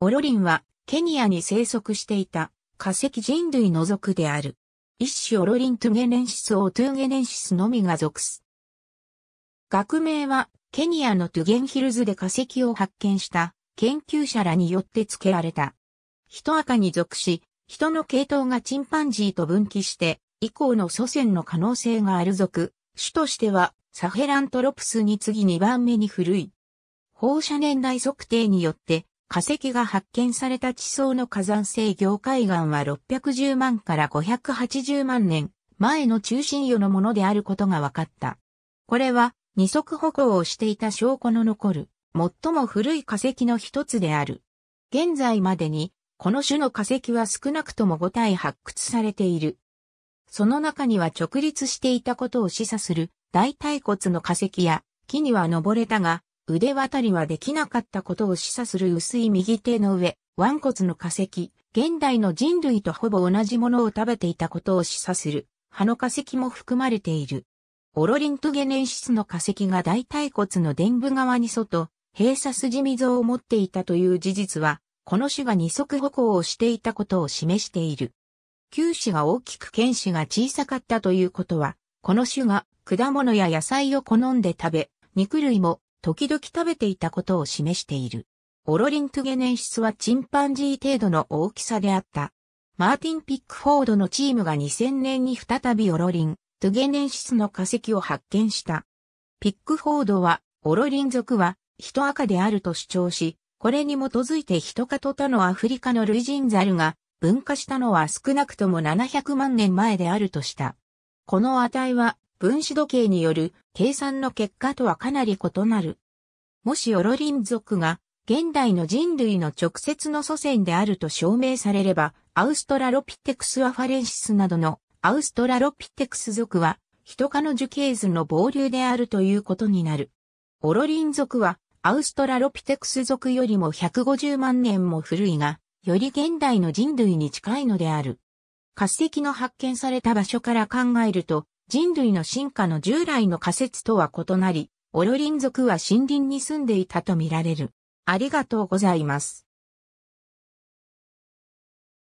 オロリンは、ケニアに生息していた、化石人類の属である。一種オロリントゥゲネンシスオトゥゲネンシスのみが属す。学名は、ケニアのトゥゲンヒルズで化石を発見した、研究者らによって付けられた。人赤に属し、人の系統がチンパンジーと分岐して、以降の祖先の可能性がある属、種としては、サヘラントロプスに次2番目に古い。放射年代測定によって、化石が発見された地層の火山性凝灰岩は610万から580万年前の中心余のものであることが分かった。これは二足歩行をしていた証拠の残る最も古い化石の一つである。現在までにこの種の化石は少なくとも5体発掘されている。その中には直立していたことを示唆する大腿骨の化石や木には登れたが腕渡りはできなかったことを示唆する薄い右手の上、腕骨の化石、現代の人類とほぼ同じものを食べていたことを示唆する、歯の化石も含まれている。オロリントゲネンシスの化石が大腿骨の伝部側に外、閉鎖筋溝を持っていたという事実は、この種が二足歩行をしていたことを示している。球種が大きく剣種が小さかったということは、この種が果物や野菜を好んで食べ、肉類も時々食べていたことを示している。オロリントゥゲネンシスはチンパンジー程度の大きさであった。マーティン・ピックフォードのチームが2000年に再びオロリン、トゥゲネンシスの化石を発見した。ピックフォードは、オロリン族は、人赤であると主張し、これに基づいて人かと他のアフリカの類人ルが分化したのは少なくとも700万年前であるとした。この値は分子時計による計算の結果とはかなり異なる。もしオロリン族が現代の人類の直接の祖先であると証明されれば、アウストラロピテクスアファレンシスなどのアウストラロピテクス族は、ヒト科の樹形図の傍流であるということになる。オロリン族は、アウストラロピテクス族よりも150万年も古いが、より現代の人類に近いのである。化石の発見された場所から考えると、人類の進化の従来の仮説とは異なり、オロリン族は森林に住んでいたとみられる。ありがとうございます。